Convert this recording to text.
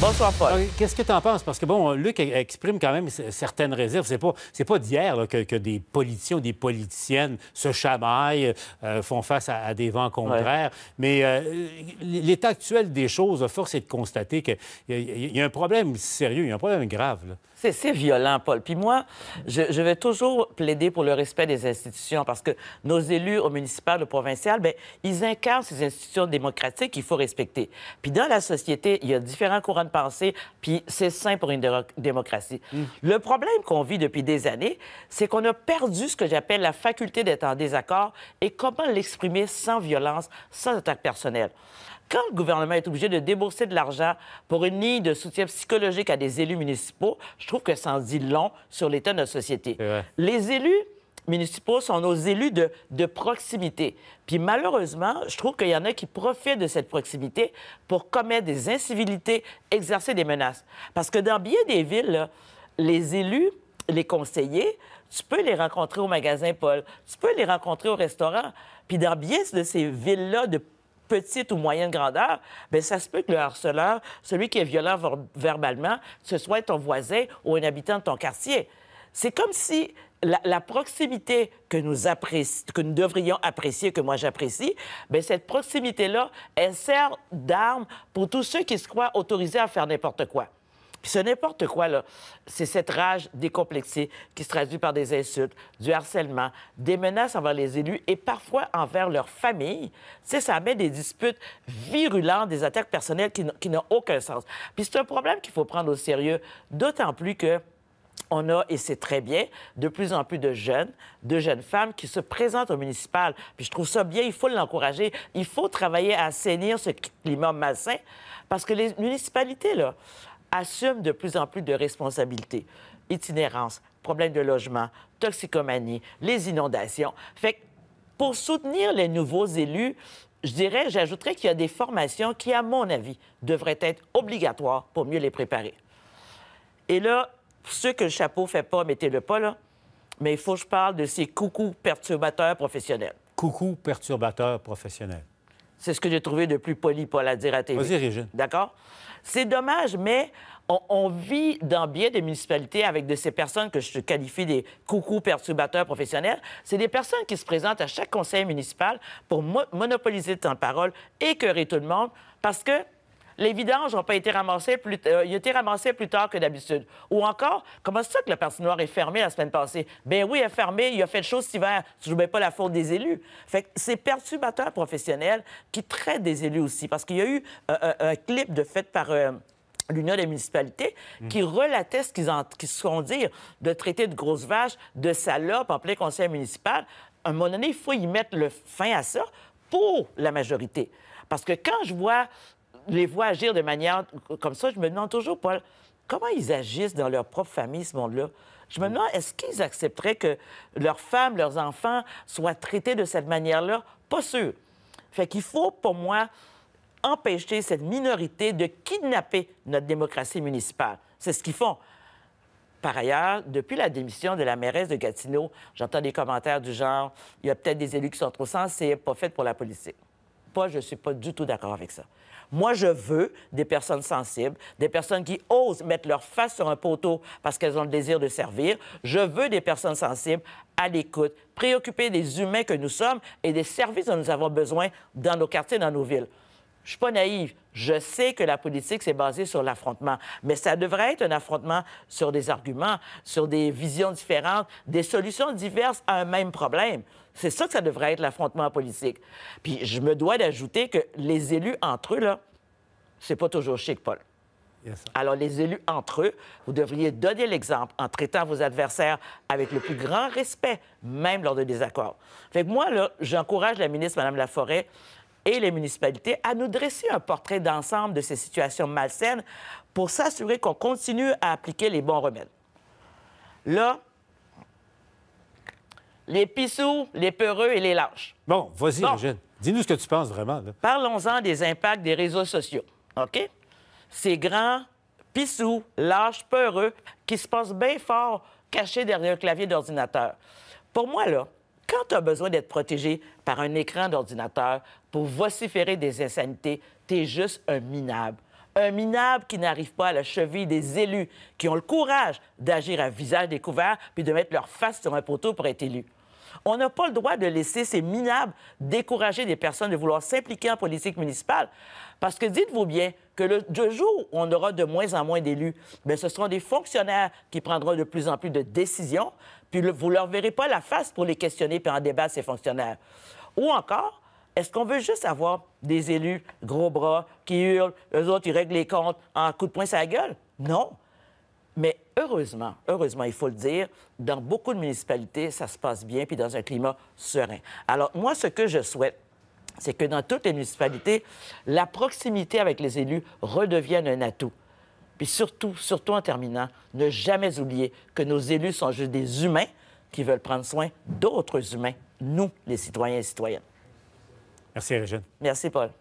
Bonsoir, Paul. Qu'est-ce que tu en penses? Parce que, bon, Luc e- exprime quand même certaines réserves. C'est pas, c'est pas d'hier que, que, des politiciens ou des politiciennes se chamaillent, euh, font face à, des vents contraires. Mais euh, l'état actuel des choses, force est de constater qu'il y, y, a un problème sérieux, il y a un problème grave. C'est, violent, Paul. Puis moi, je, je, vais toujours plaider pour le respect des institutions parce que nos élus au municipal, au provincial, bien, ils incarnent ces institutions démocratiques qu'il faut respecter. Puis dans la société, il y a différents courants de Penser, puis c'est sain pour une démocratie. Mm. Le problème qu'on vit depuis des années, c'est qu'on a perdu ce que j'appelle la faculté d'être en désaccord et comment l'exprimer sans violence, sans attaque personnelle quand le gouvernement est obligé de débourser de l'argent pour une ligne de soutien psychologique à des élus municipaux, je trouve que ça en dit long sur l'état de notre société. Les élus municipaux sont nos élus de, proximité. Puis malheureusement, je trouve qu'il y en a qui profitent de cette proximité pour commettre des incivilités, exercer des menaces. Parce que dans bien des villes, les élus, les conseillers, tu peux les rencontrer au magasin Paul, tu peux les rencontrer au restaurant. Puis dans bien de ces villes-là de petite ou moyenne grandeur, bien, ça se peut que le harceleur, celui qui est violent verbalement, ce soit ton voisin ou un habitant de ton quartier. C'est comme si la, proximité que nous, devrions apprécier, que moi j'apprécie, mais ben, cette proximité-là, elle sert d'arme pour tous ceux qui se croient autorisés à faire n'importe quoi. Puis ce n'importe quoi, là, c'est cette rage décomplexée qui se traduit par des insultes, du harcèlement, des menaces envers les élus et parfois envers leurs familles. C'est ça met des disputes virulentes, des attaques personnelles qui n'ont aucun sens. Puis c'est un problème qu'il faut prendre au sérieux, d'autant plus que on a, et c'est très bien, de plus en plus de jeunes, de jeunes femmes qui se présentent au municipal. Puis je trouve ça bien, il faut l'encourager. Il faut travailler à assainir ce climat malsain parce que les municipalités, là, assument de plus en plus de responsabilités. Itinérance, problèmes de logement, toxicomanie, les inondations. Fait que pour soutenir les nouveaux élus, je dirais, j'ajouterais qu'il y a des formations qui, à mon avis, devraient être obligatoires pour mieux les préparer. Et là, ceux que le chapeau fait pas, mettez-le pas, là. Mais il faut que je parle de ces coucous perturbateurs professionnels. Coucous perturbateurs professionnels. C'est ce que j'ai trouvé de plus poli, pour à dire à TV. Vas-y, Régine. D'accord? C'est dommage, mais on, vit dans bien des municipalités avec de ces personnes que je qualifie des coucous perturbateurs professionnels. C'est des personnes qui se présentent à chaque conseil municipal pour monopoliser le temps de parole, écœurer tout le monde, parce que les vidanges n'ont pas été ramassées plus, euh, été plus tard que d'habitude. Ou encore, comment c'est ça que la Parti noire est fermé la semaine passée? Ben oui, il est fermé, il a fait de choses cet hiver. Je ne pas la faute des élus. Fait que c'est perturbateurs professionnels qui traitent des élus aussi, parce qu'il y a eu euh, euh, un clip de fait par... l'Union des municipalités, mm. qui relatait ce qu'ils ont se font dire de traiter de grosses vaches, de salopes en plein conseil municipal. À un moment donné, il faut y mettre le fin à ça pour la majorité. Parce que quand je vois les vois agir de manière comme ça, je me demande toujours, Paul, comment ils agissent dans leur propre famille, ce monde-là? Je me mm. demande, est-ce qu'ils accepteraient que leurs femmes, leurs enfants soient traités de cette manière-là? Pas sûr. Fait qu'il faut, pour moi, empêcher cette minorité de kidnapper notre démocratie municipale. C'est ce qu'ils font. Par ailleurs, depuis la démission de la mairesse de Gatineau, j'entends des commentaires du genre il y a peut-être des élus qui sont trop sensibles, pas fait pour la politique pas, je ne suis pas du tout d'accord avec ça. Moi, je veux des personnes sensibles, des personnes qui osent mettre leur face sur un poteau parce qu'elles ont le désir de servir. Je veux des personnes sensibles, à l'écoute, préoccupées des humains que nous sommes et des services dont nous avons besoin dans nos quartiers, dans nos villes. Je suis pas naïve. Je sais que la politique, c'est basé sur l'affrontement, mais ça devrait être un affrontement sur des arguments, sur des visions différentes, des solutions diverses à un même problème. C'est ça que ça devrait être l'affrontement politique. Puis je me dois d'ajouter que les élus entre eux, là, c'est pas toujours chic, Paul. Alors, les élus entre eux, vous devriez donner l'exemple en traitant vos adversaires avec le plus grand respect, même lors de désaccords. Fait que moi, là, j'encourage la ministre, Mme Laforêt, et les municipalités à nous dresser un portrait d'ensemble de ces situations malsaines pour s'assurer qu'on continue à appliquer les bons remèdes. Là, les pissous, les peureux et les lâches. Bon, vas-y, Dis-nous ce que tu penses vraiment. Parlons-en des impacts des réseaux sociaux. OK? Ces grands pissous, lâches, peureux qui se passent bien fort cachés derrière un clavier d'ordinateur. Pour moi, là, quand tu as besoin d'être protégé par un écran d'ordinateur pour vociférer des insanités, tu es juste un minable. Un minable qui n'arrive pas à la cheville des élus, qui ont le courage d'agir à visage découvert puis de mettre leur face sur un poteau pour être élu. On n'a pas le droit de laisser ces minables décourager des personnes de vouloir s'impliquer en politique municipale. Parce que dites-vous bien que le, jour où on aura de moins en moins d'élus, mais ben, ce seront des fonctionnaires qui prendront de plus en plus de décisions, puis vous ne leur verrez pas la face pour les questionner puis en débattre, ces fonctionnaires. Ou encore, est-ce qu'on veut juste avoir des élus gros bras qui hurlent, eux autres, ils règlent les comptes en coup de poing sur la gueule? Non. Mais heureusement, heureusement, il faut le dire, dans beaucoup de municipalités, ça se passe bien, puis dans un climat serein. Alors, moi, ce que je souhaite, c'est que dans toutes les municipalités, la proximité avec les élus redevienne un atout. Puis surtout, surtout en terminant, ne jamais oublier que nos élus sont juste des humains qui veulent prendre soin d'autres humains, nous, les citoyens et citoyennes. Merci, Régine. Merci, Paul.